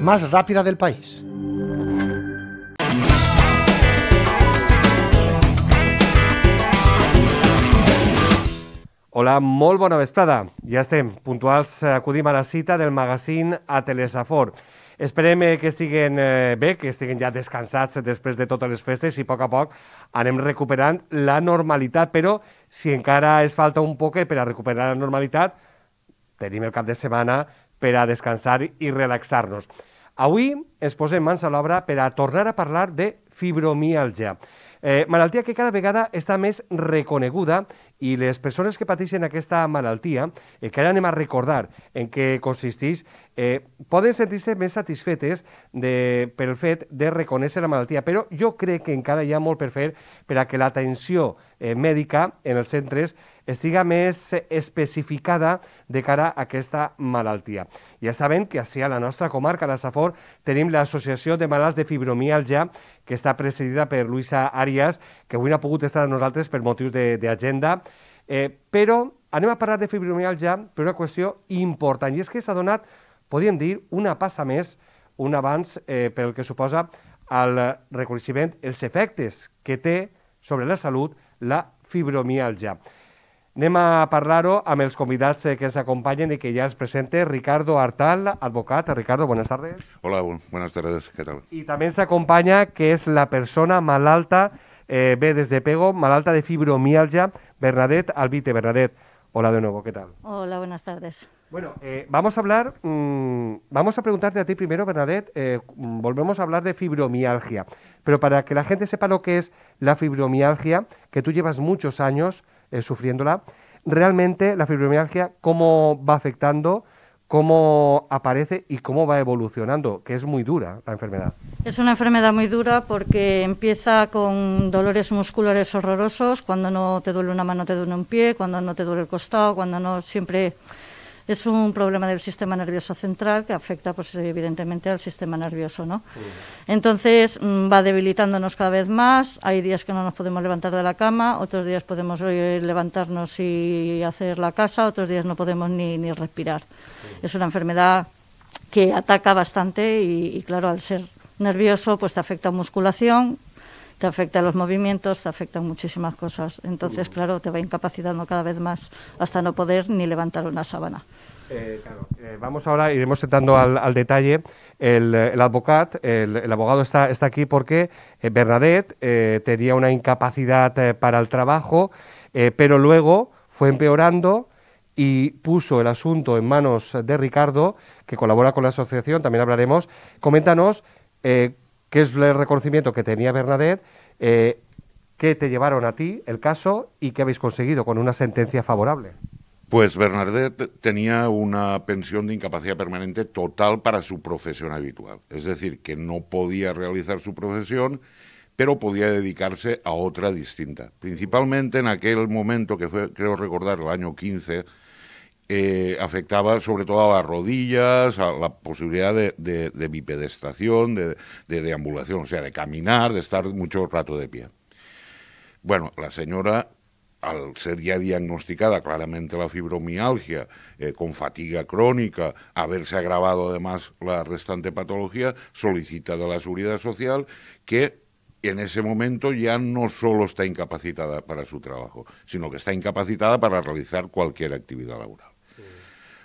más rápida del país. Hola, molt bona vesprada. Ja estem puntuals. Eh, acudim a la cita del magazín a Telesafor. Esperem eh, que estiguen eh, bé, que estiguen ja descansats després de totes les festes i a poc a poc anem recuperant la normalitat, però si encara es falta un poc per a recuperar la normalitat, tenim el cap de setmana per a descansar i relaxar-nos. Avui ens posem mans a l'obra per a tornar a parlar de fibromialgia, eh, malaltia que cada vegada està més reconeguda i les persones que pateixen aquesta malaltia, eh, que ara anem a recordar en què consisteix, eh, poden sentir-se més satisfetes de, pel fet de reconèixer la malaltia, però jo crec que encara hi ha molt per fer per a que l'atenció eh, mèdica en els centres estiga més especificada de cara a aquesta malaltia. Ja saben que així a la nostra comarca, a la Safor, tenim l'Associació de Malalts de Fibromialgia, que està presidida per Luisa Arias, que avui no ha pogut estar amb nosaltres per motius d'agenda, eh, però anem a parlar de fibromialgia per una qüestió important, i és que s'ha donat, podríem dir, una passa més, un avanç eh, pel que suposa el reconeixement, els efectes que té sobre la salut la fibromialgia. Nema a parlar-ho eh, que se acompañen y que ya es presente Ricardo Artal, abogado. Ricardo, buenas tardes. Hola, buenas tardes, ¿qué tal? Y también se acompaña que es la persona malalta, alta, eh, ve desde Pego, malalta de fibromialgia, Bernadette Albite. Bernadette, hola de nuevo, ¿qué tal? Hola, buenas tardes. Bueno, eh, vamos a hablar, mm, vamos a preguntarte a ti primero, Bernadette, volvemos a hablar de fibromialgia, pero para que la gente sepa lo que es la fibromialgia, que tú llevas muchos años eh, sufriéndola. Realmente la fibromialgia, cómo va afectando, cómo aparece y cómo va evolucionando, que es muy dura la enfermedad. Es una enfermedad muy dura porque empieza con dolores musculares horrorosos, cuando no te duele una mano te duele un pie, cuando no te duele el costado, cuando no siempre es un problema del sistema nervioso central que afecta, pues, evidentemente, al sistema nervioso, ¿no? Mm. Entonces, mm, va debilitándonos cada vez más. Hay días que no nos podemos levantar de la cama, otros días podemos eh, levantarnos y hacer la casa, otros días no podemos ni, ni respirar. Mm. Es una enfermedad que ataca bastante y, claro, al ser nervioso, pues te afecta musculación, te afecta los movimientos, te afectan muchísimas cosas. Entonces, claro, te va incapacitando cada vez más hasta no poder ni levantar una sábana. Eh, eh, vamos ahora, iremos tratando al, detalle. El, el, abogado está, está, aquí porque eh, Bernadette tenía una incapacidad para el trabajo, pero luego fue empeorando y puso el asunto en manos de Ricardo, que colabora con la asociación, también hablaremos. Coméntanos qué es el reconocimiento que tenía Bernadette, qué te llevaron a ti el caso y qué habéis conseguido con una sentencia favorable. Pues Bernadette tenía una pensión de incapacidad permanente total para su profesión habitual, es decir, que no podía realizar su profesión, pero podía dedicarse a otra distinta. Principalmente en aquel momento, que fue, creo recordar, el año 15, eh, afectaba sobre todo a las rodillas, a la posibilidad de, bipedestación, de, de deambulación, o sea, de caminar, de estar mucho rato de pie. Bueno, la señora al ser ya diagnosticada claramente la fibromialgia, eh, con fatiga crónica, haberse agravado además la restante patología, solicita de la Seguridad Social que en ese momento ya no solo está incapacitada para su trabajo, sino que está incapacitada para realizar cualquier actividad laboral.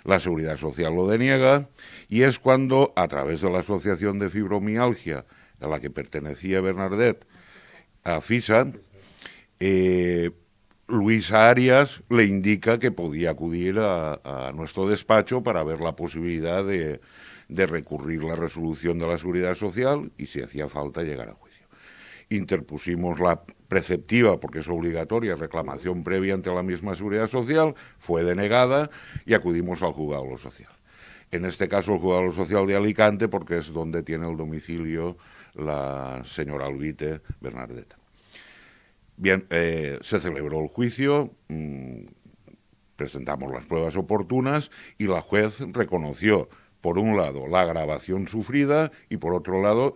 La Seguridad Social lo deniega y es cuando, a través de la Asociación de Fibromialgia, a la que pertenecía Bernardet, a FISA, eh, Luis Arias le indica que podía acudir a, nuestro despacho para ver la posibilidad de, recurrir la resolución de la seguridad social y si hacía falta llegar a juicio. Interpusimos la preceptiva, porque es obligatoria, reclamación previa ante la misma seguridad social, fue denegada y acudimos al juzgado social. En este caso, el juzgado social de Alicante, porque es donde tiene el domicilio la señora Alvite Bernardeta. Bien, eh, se celebró el juicio, mm, presentamos las pruebas oportunas y la juez reconoció, por un lado, la agravación sufrida y, por otro lado,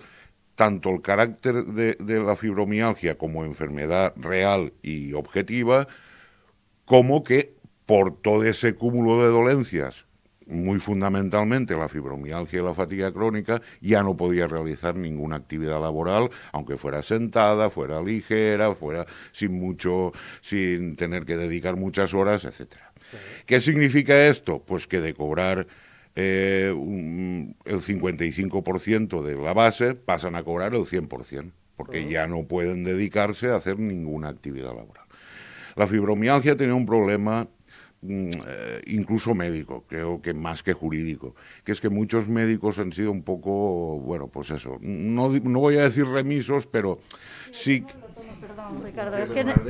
tanto el carácter de la fibromialgia como enfermedad real y objetiva, como que por todo ese cúmulo de dolencias muy fundamentalmente la fibromialgia y la fatiga crónica, ya no podía realizar ninguna actividad laboral, aunque fuera sentada, fuera ligera, fuera sin mucho, sin tener que dedicar muchas horas, etcétera. ¿Qué significa esto? Pues que de cobrar eh, el 55% de la base pasan a cobrar el 100%, porque ya no pueden dedicarse a hacer ninguna actividad laboral. La fibromialgia tenía un problema Mm, eh, incluso médico, creo que más que jurídico, que es que muchos médicos han sido un poco, bueno, pues eso, no, no voy a decir remisos, pero sí...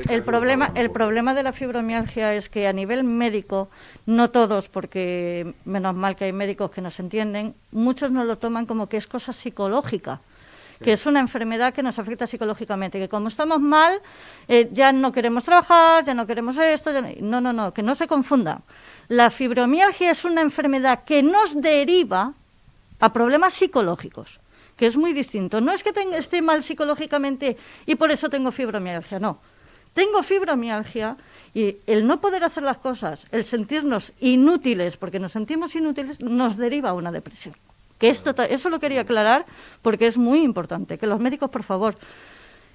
que el problema, el problema de la fibromialgia es que a nivel médico, no todos, porque menos mal que hay médicos que nos entienden, muchos no lo toman como que es cosa psicológica que es una enfermedad que nos afecta psicológicamente, que como estamos mal, eh, ya no queremos trabajar, ya no queremos esto, no, no, no, que no se confunda. La fibromialgia es una enfermedad que nos deriva a problemas psicológicos, que es muy distinto. No es que esté mal psicológicamente y por eso tengo fibromialgia, no. Tengo fibromialgia y el no poder hacer las cosas, el sentirnos inútiles, porque nos sentimos inútiles, nos deriva a una depresión. Que esto, eso lo quería aclarar porque es muy importante. Que los médicos, por favor,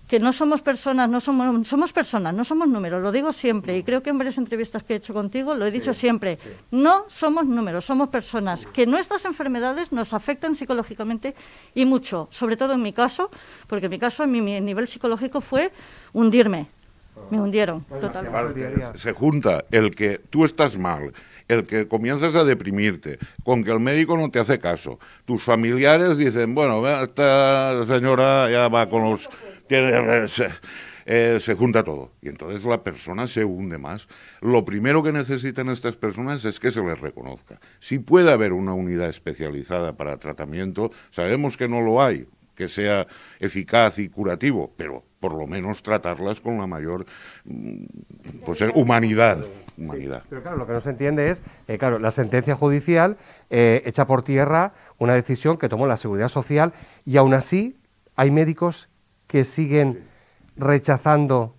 que no somos personas, no somos, somos personas, no somos números, lo digo siempre, y creo que en varias entrevistas que he hecho contigo lo he dicho siempre, no somos números, somos personas, que nuestras enfermedades nos afectan psicológicamente y mucho, sobre todo en mi caso, porque en mi caso, en mi, mi nivel psicológico fue hundirme, me hundieron, ah. totalmente. Se junta el que tú estás mal, el que comienzas a deprimirte, con que el médico no te hace caso. Tus familiares dicen, bueno, esta señora ya va con los... se, eh, se junta todo. Y entonces la persona se hunde más. Lo primero que necesitan estas personas es que se les reconozca. Si puede haber una unidad especializada para tratamiento, sabemos que no lo hay, que sea eficaz y curativo, pero por lo menos tratarlas con la mayor mm, pues, humanidad pero claro, lo que no se entiende es, claro, la sentencia judicial eh, echa por tierra una decisión que tomó la Seguridad Social y aún así hay médicos que siguen rechazando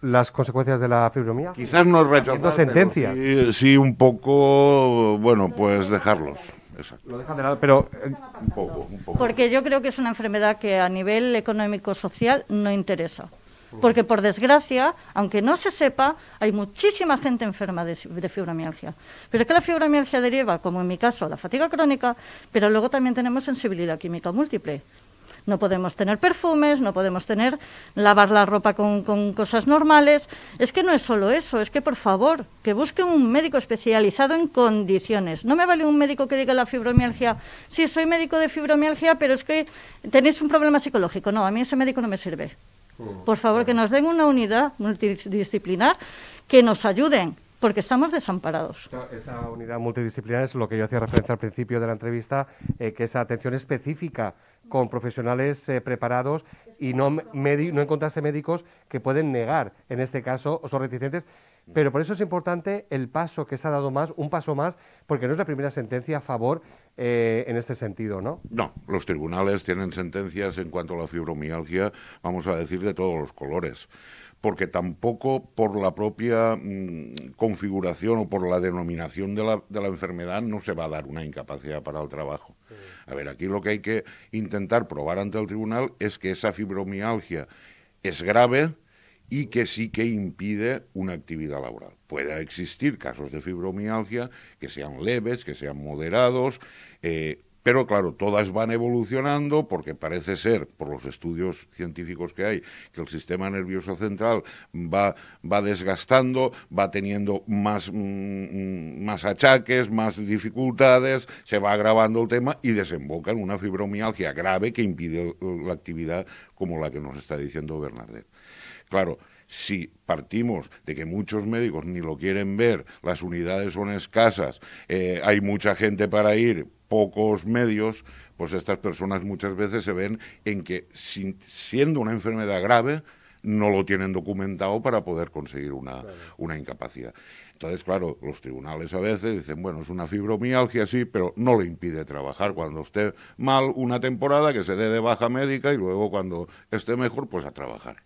las consecuencias de la fibromía. Quizás no rechazando sentencias. Sí, un poco, bueno, pues dejarlos. Lo dejan de lado, pero eh, un poco, un poco. Porque yo creo que es una enfermedad que a nivel económico-social no interesa. Porque, por desgracia, aunque no se sepa, hay muchísima gente enferma de, fibromialgia. Pero es que la fibromialgia deriva, como en mi caso, la fatiga crónica, pero luego también tenemos sensibilidad química múltiple. No podemos tener perfumes, no podemos tener lavar la ropa con, cosas normales. Es que no es solo eso, es que por favor, que busquen un médico especializado en condiciones. No me vale un médico que diga la fibromialgia, sí, soy médico de fibromialgia, pero es que tenéis un problema psicológico. No, a mí ese médico no me sirve. Mm. Por favor, que nos den una unidad multidisciplinar que nos ayuden, porque estamos desamparados. esa unidad multidisciplinar es lo que yo hacía referencia al principio de la entrevista, eh, que esa atención específica con profesionales eh, preparados y no, no encontrarse médicos que pueden negar, en este caso, o son reticentes. Pero por eso es importante el paso que se ha dado más, un paso más, porque no es la primera sentencia a favor eh, en este sentido, ¿no? No, los tribunales tienen sentencias en cuanto a la fibromialgia, vamos a decir, de todos los colores porque tampoco por la propia mm, configuración o por la denominación de la, enfermedad no se va a dar una incapacidad para el trabajo. Mm. A ver, aquí lo que hay que intentar probar ante el tribunal es que esa fibromialgia es grave, y que sí que impide una actividad laboral. Puede existir casos de fibromialgia que sean leves, que sean moderados, eh, pero claro, todas van evolucionando porque parece ser, por los estudios científicos que hay, que el sistema nervioso central va, desgastando, va teniendo más, mm, mm, más achaques, más dificultades, se va agravando el tema y desemboca en una fibromialgia grave que impide eh, la actividad como la que nos está diciendo Bernadette. Claro, si partimos de que muchos médicos ni lo quieren ver, las unidades son escasas, eh, hay mucha gente para ir, pocos medios, pues estas personas muchas veces se ven en que siendo una enfermedad grave, no lo tienen documentado para poder conseguir una, incapacidad. Entonces, claro, los tribunales a veces dicen, bueno, es una fibromialgia, sí, pero no le impide trabajar cuando esté mal una temporada, que se dé de baja médica y luego cuando esté mejor, pues a trabajar.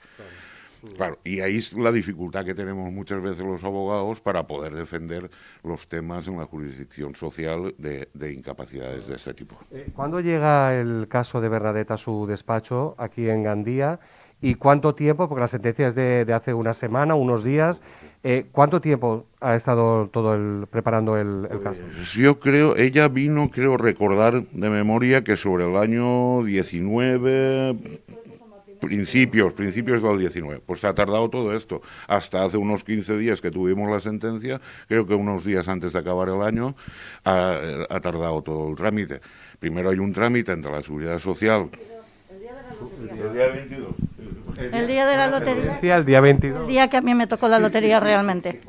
Claro, y ahí es la dificultad que tenemos muchas veces los abogados para poder defender los temas en la jurisdicción social de, incapacidades de este tipo. Eh, ¿Cuándo llega el caso de Bernadette a su despacho aquí en Gandía? ¿Y cuánto tiempo, porque la sentencia es de, hace una semana, unos días, eh, cuánto tiempo ha estado todo el, preparando el, caso? Pues yo creo, ella vino, creo recordar de memoria que sobre el año 19, principios, principios del 19. Pues se ha tardado todo esto. Hasta hace unos 15 días que tuvimos la sentencia, creo que unos días antes de acabar el año, ha, tardado todo el trámite. Primero hay un trámite entre la Seguridad Social. El día día de la lotería. El día 22. El día que a mí me tocó la lotería realmente.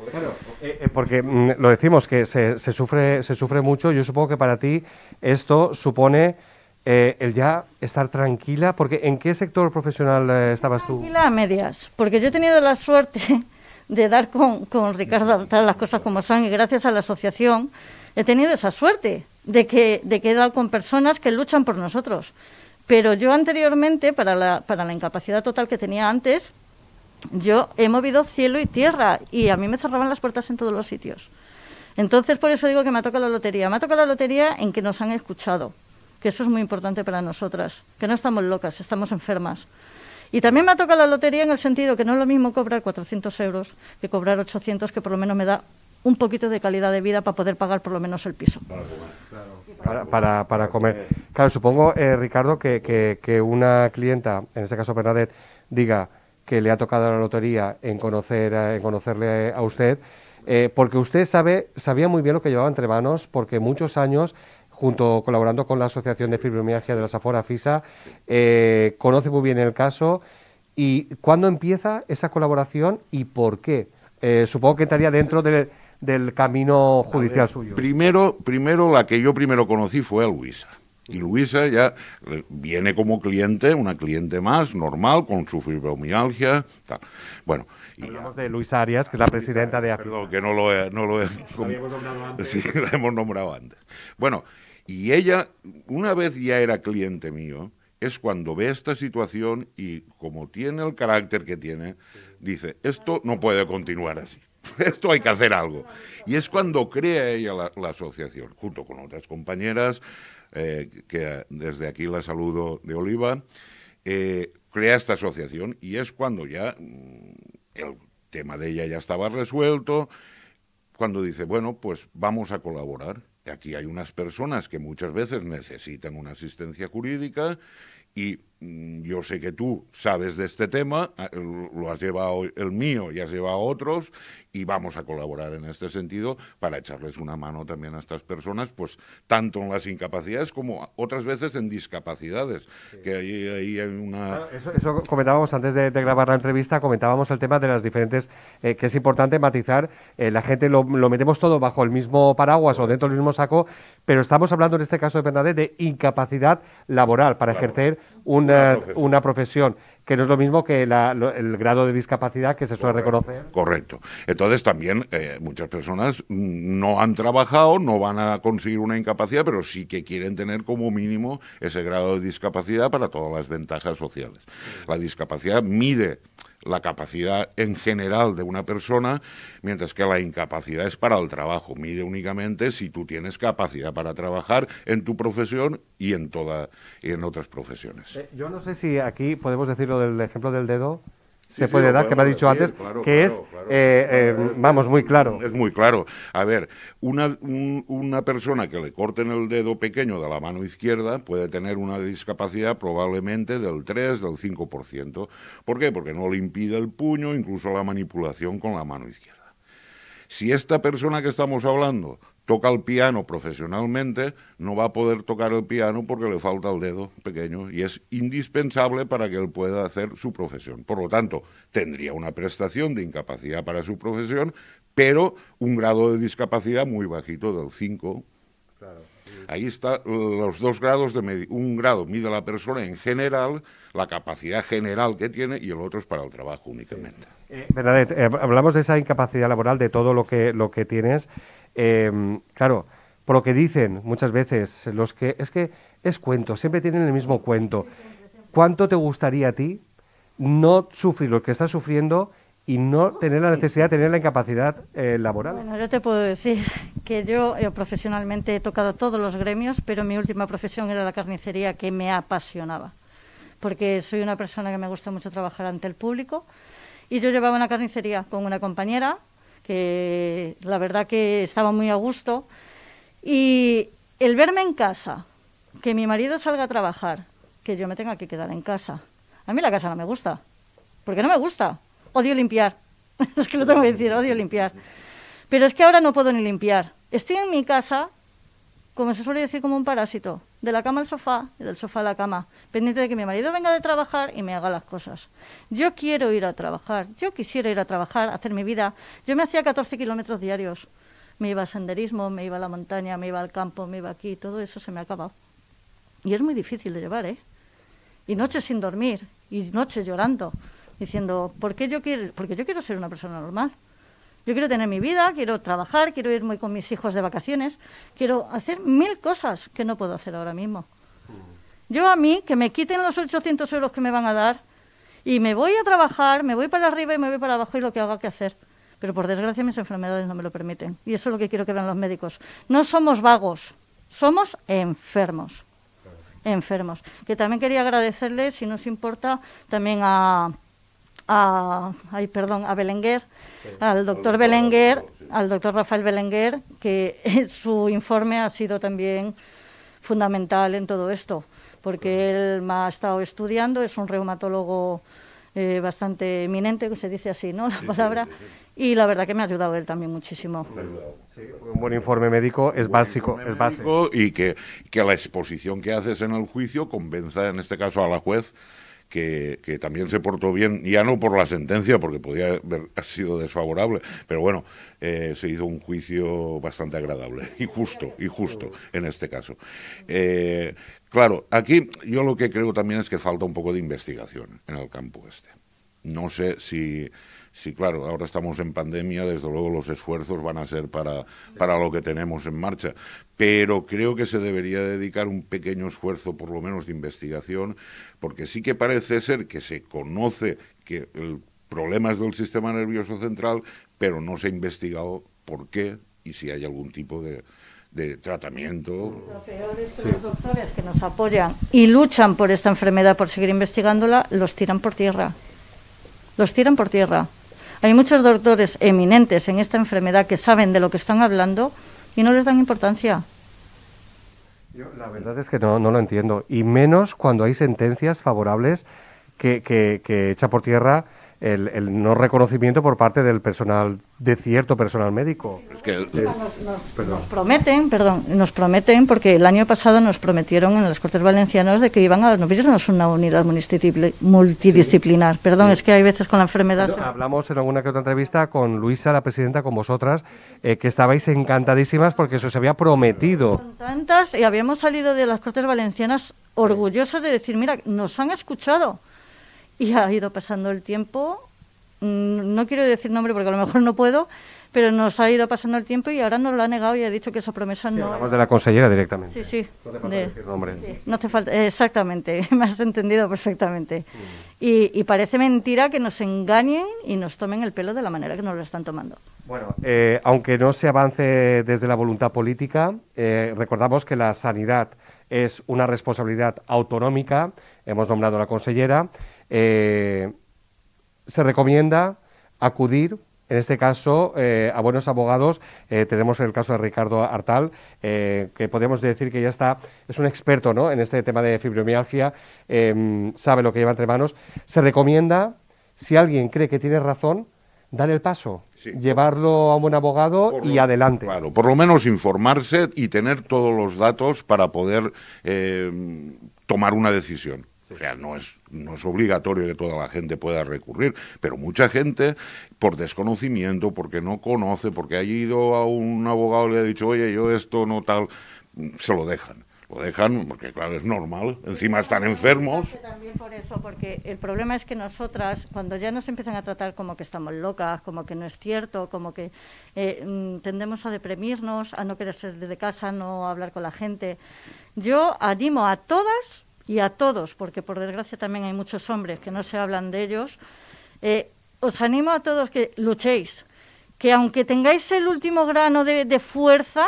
Eh, eh, porque mm, lo decimos que sufre, se sufre mucho. Yo supongo que para ti esto supone eh, el ya estar tranquila, porque ¿en qué sector profesional eh, estabas tú? Tranquila a medias, porque yo he tenido la suerte de dar con, con Ricardo todas las cosas como son y gracias a la asociación he tenido esa suerte de que, de que he dado con personas que luchan por nosotros. Pero yo anteriormente, para la, para la incapacidad total que tenía antes, yo he movido cielo y tierra y a mí me cerraban las puertas en todos los sitios. Entonces, por eso digo que me ha tocado la lotería. Me ha tocado la lotería en que nos han escuchado, eso es muy importante para nosotras, que no estamos locas, estamos enfermas. Y también me ha tocado la lotería en el sentido que no es lo mismo cobrar 400 euros que cobrar 800, que por lo menos me da un poquito de calidad de vida para poder pagar por lo menos el piso. Para comer. Claro. supongo, eh, Ricardo, que, una clienta, en este caso Bernadette, diga que le ha tocado la lotería en, conocer, en conocerle a usted, eh, porque usted sabe, sabía muy bien lo que llevaba entre manos, porque muchos años junto colaborando con la Asociación de Fibromialgia de la Safora FISA, eh, conoce muy bien el caso. ¿Y cuándo empieza esa colaboración y por qué? Eh, supongo que estaría dentro del camino judicial suyo. Primero, primero, la que yo primero conocí fue a Luisa. Y Luisa ya eh, viene como cliente, una cliente más, normal, con su fibromialgia. Tal. Bueno, Hablamos de Luisa Arias, que es la presidenta de AFISA. que no lo he... No lo sí, la hemos nombrado antes. Bueno, y ella, una vez ya era cliente mío, es cuando ve esta situación y como tiene el carácter que tiene, dice, esto no puede continuar así, esto hay que hacer algo. Y es cuando crea ella la, asociación, junto con otras compañeras, eh, que eh, desde aquí la saludo de Oliva, eh, crea esta asociación y es cuando ya mm, el tema de ella ya estaba resuelto, cuando dice, bueno, pues vamos a colaborar. Aquí hay unas personas que muchas veces necesitan una asistencia jurídica y mm, yo sé que tú sabes de este tema, eh, lo has llevado el mío y has llevado otros, y vamos a colaborar en este sentido para echarles una mano también a estas personas, pues tanto en las incapacidades como otras veces en discapacidades, que ahí, ah, eso, comentábamos antes de, grabar la entrevista, comentábamos el tema de las diferentes, eh, que es importante matizar, eh, la gente lo, metemos todo bajo el mismo paraguas o dentro del mismo saco, pero estamos hablando en este caso de Bernadette de incapacidad laboral para ejercer una, Una profesión que no es lo mismo que el grado de discapacidad que se suele reconocer. Correcto. Entonces también eh, muchas personas mm, no han trabajado, no van a conseguir una incapacidad, pero sí que quieren tener como mínimo ese grado de discapacidad para todas las ventajas sociales. La discapacidad mide la capacidad en general de una persona, mientras que la incapacidad es para el trabajo. Mide únicamente si tú tienes capacidad para trabajar en tu profesión y en toda y en otras profesiones. Eh, yo no sé si aquí podemos decirlo del ejemplo del dedo se puede dar, que me ha dicho antes, que es, eh, eh, vamos, muy claro. Es muy claro. A ver, una, una persona que le corten el dedo pequeño de la mano izquierda puede tener una discapacidad probablemente del 3, del 5%. ¿Por qué? Porque no le impide el puño, incluso la manipulación con la mano izquierda. Si esta persona que estamos hablando toca el piano profesionalmente, no va a poder tocar el piano porque le falta el dedo pequeño y es indispensable para que él pueda hacer su profesión. Por lo tanto, tendría una prestación de incapacidad para su profesión, pero un grado de discapacidad muy bajito del 5. Ahí está los dos grados de Un grado mide la persona en general, la capacidad general que tiene, y el otro es para el trabajo únicamente. Eh, eh, hablamos de esa incapacidad laboral, de todo lo que, lo que tienes. Em, claro, por lo que dicen muchas veces los que... Es que es cuento, siempre tienen el mismo cuento. ¿Cuánto te gustaría a ti no sufrir lo que estás sufriendo y no tener la necesidad, tener la incapacidad eh, laboral. Bueno, yo te puedo decir que yo eh, profesionalmente he tocado todos los gremios, pero mi última profesión era la carnicería que me apasionaba, porque soy una persona que me gusta mucho trabajar ante el público y yo llevaba una carnicería con una compañera que la verdad que estaba muy a gusto. Y el verme en casa, que mi marido salga a trabajar, que yo me tenga que quedar en casa. A mí la casa no me gusta, porque no me gusta. Odio limpiar, es que lo tengo que decir, odio limpiar. Pero es que ahora no puedo ni limpiar. Estoy en mi casa como se suele decir, como un parásito, de la cama al sofá y del sofá a la cama, pendiente de que mi marido venga de trabajar y me haga las cosas. Yo quiero ir a trabajar, yo quisiera ir a trabajar, hacer mi vida. Yo me hacía 14 kilómetros diarios. Me iba a senderismo, me iba a la montaña, me iba al campo, me iba aquí, todo eso se me acaba. Y es muy difícil de llevar, ¿eh? Y noches sin dormir, y noches llorando, diciendo, ¿por qué yo quiero? Porque yo quiero ser una persona normal. Yo quiero tener mi vida, quiero trabajar, quiero muy con mis hijos de vacaciones, quiero hacer mil cosas que no puedo hacer ahora mismo. Mm. Yo a mí, que me quiten los 800 euros que me van a dar y me voy a trabajar, me voy para arriba y me voy para abajo y lo que haga que hacer. Pero por desgracia mis enfermedades no me lo permiten. Y eso es lo que quiero que vean los médicos. No somos vagos, somos enfermos. Enfermos. Que también quería agradecerle, si nos importa, también a, ay, perdón, a Belenguer, al doctor Belenguer, al doctor Rafael Belenguer, que su informe ha sido también fundamental en todo esto, porque él me ha estado estudiando, es un reumatólogo eh, bastante eminente, que se dice así, ¿no? La palabra. Y la verdad que me ha ayudado él también muchísimo. un buen informe médico es básico, es básico. Y que, que la exposición que haces en el juicio convenza, en este caso, a la juez que, también se portó bien, ya no por la sentencia, porque podía haber sido desfavorable, pero bueno, eh, se hizo un juicio bastante agradable y justo, y justo en este caso. Eh, claro, aquí yo lo que creo también es que falta un poco de investigación en el campo este. No sé si, si, claro, ahora estamos en pandemia, desde luego los esfuerzos van a ser para, para lo que tenemos en marcha, pero creo que se debería dedicar un pequeño esfuerzo, por lo menos, de investigación, porque sí que parece ser que se conoce que el problema es del sistema nervioso central, pero no se ha investigado por qué y si hay algún tipo de, de tratamiento. Los peor los doctores que nos apoyan y luchan por esta enfermedad, por seguir investigándola, los tiran por tierra los tiran por tierra. Hay muchos doctores eminentes en esta enfermedad que saben de lo que están hablando y no les dan importancia. Yo, la verdad es que no, lo entiendo, y menos cuando hay sentencias favorables que, que, que echa por tierra el, no reconocimiento por parte del personal, de cierto personal médico. que nos, prometen, perdón, nos prometen, porque el año pasado nos prometieron en las Cortes Valencianas de que iban a es una unidad multidisciplinar. Perdón, es que hay veces con la enfermedad. Hablamos en alguna que otra entrevista con Luisa, la presidenta, con vosotras, eh, que estabais encantadísimas porque eso se había prometido. tantas, y habíamos salido de las Cortes Valencianas orgullosos de decir, mira, nos han escuchado y ha ido pasando el tiempo. Mm, no quiero decir nombre porque a lo mejor no puedo, pero nos ha ido pasando el tiempo y ahora nos lo ha negado y ha dicho que esa promesa no. Hablamos de la consellera directamente. Sí, sí. No te falta decir nombres. exactamente, me has entendido perfectamente. Mm. Y, parece mentira que nos engañen y nos tomen el pelo de la manera que nos lo están tomando. Bueno, eh, aunque no se avance desde la voluntad política, eh, recordamos que la sanidad es una responsabilidad autonómica, hemos nombrado a la consellera, eh, se recomienda acudir en este caso, eh, a buenos abogados, eh, tenemos el caso de Ricardo Artal, que podemos decir que ya está, es un experto ¿no? en este tema de fibromialgia, em, sabe lo que lleva entre manos. Se recomienda, si alguien cree que tiene razón, dar el paso, llevarlo a un buen abogado y adelante. por lo menos informarse y tener todos los datos para poder tomar una decisión. O sea, no es, no es obligatorio que toda la gente pueda recurrir, pero mucha gente, por desconocimiento, porque no conoce, porque ha ido a un abogado y le ha dicho, oye, yo esto no tal, se lo dejan. Lo dejan porque, claro, es normal. Encima están enfermos. También por eso, porque el problema es que nosotras, cuando ya nos empiezan a tratar como que estamos locas, como que no es cierto, como que eh, mm, tendemos a deprimirnos, a no querer salir de casa, no hablar con la gente. Yo animo a todas y a todos, porque por desgracia también hay muchos hombres que no se hablan de ellos, eh, os animo a todos que luchéis, que aunque tengáis el último grano de, fuerza,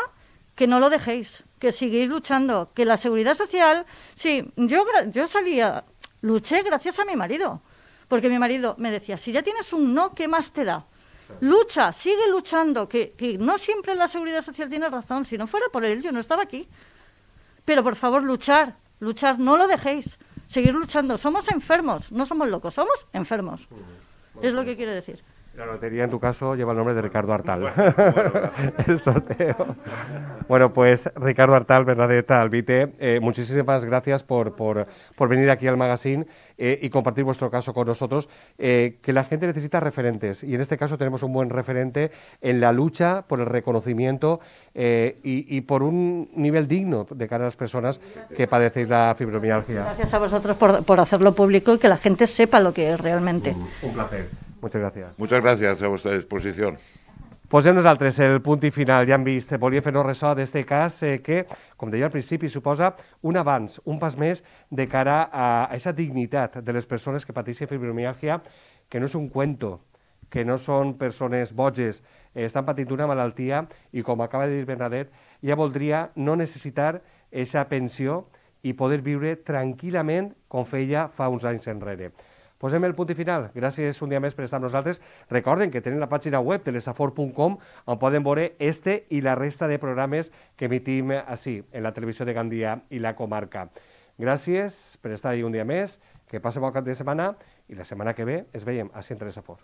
que no lo dejéis, que sigáis luchando, que la seguridad social, sí, yo, yo salía, luché gracias a mi marido, porque mi marido me decía, si ya tienes un no, ¿qué más te da? Lucha, sigue luchando, que no siempre la seguridad social tiene razón, si no fuera por él yo no estaba aquí. Pero por favor, luchar, Luchar, no lo dejéis. Seguir luchando. Somos enfermos, no somos locos, somos enfermos. Es lo que quiere decir. La lotería en tu caso lleva el nombre de Ricardo Artal. el sorteo. Bueno, pues Ricardo Artal, Bernadette Albite, eh, muchísimas gracias por, por, por, venir aquí al magazine eh, y compartir vuestro caso con nosotros, eh, que la gente necesita referentes y en este caso tenemos un buen referente en la lucha por el reconocimiento eh, y, por un nivel digno de cara a las personas que padecéis la fibromialgia. Gracias a vosotros por, por hacerlo público y que la gente sepa lo que es realmente. un placer. Muchas gracias. Muchas gracias a vuestra disposición. Posem nosaltres el punt i final. Ja hem vist, eh, volia fer-nos ressò d'aquest cas eh, que, com deia al principi, suposa un avanç, un pas més de cara a aquesta dignitat de les persones que pateixen fibromialgia, que no és un cuento, que no són persones boges, eh, estan patint una malaltia i, com acaba de dir Bernadet, ja voldria no necessitar aquesta pensió i poder viure tranquil·lament com feia fa uns anys enrere. Posem el punt i final. Gràcies un dia més per estar amb nosaltres. Recorden que tenen la pàgina web telesafor.com on poden veure este i la resta de programes que emitim així, en la televisió de Gandia i la comarca. Gràcies per estar ahí un dia més, que passe bon cap de setmana i la setmana que ve es veiem a Centre de Safor.